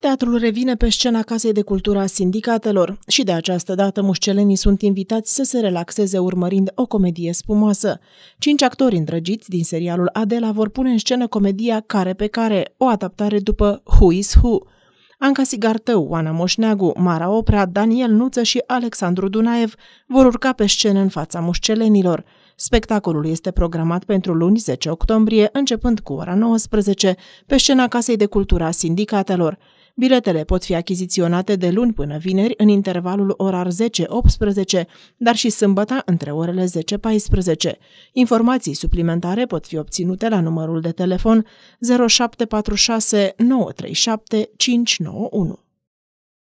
Teatrul revine pe scena Casei de Cultură a Sindicatelor și de această dată mușcelenii sunt invitați să se relaxeze urmărind o comedie spumoasă. Cinci actori îndrăgiți din serialul Adela vor pune în scenă comedia Care pe Care, o adaptare după Who is Who. Anca Sigartău, Oana Moșneagu, Mara Oprea, Daniel Nuță și Alexandru Dunaev vor urca pe scenă în fața mușcelenilor. Spectacolul este programat pentru luni 10 octombrie, începând cu ora 19, pe scena Casei de Cultură a Sindicatelor. Biletele pot fi achiziționate de luni până vineri în intervalul orar 10-18, dar și sâmbăta între orele 10-14. Informații suplimentare pot fi obținute la numărul de telefon 0746 937 591.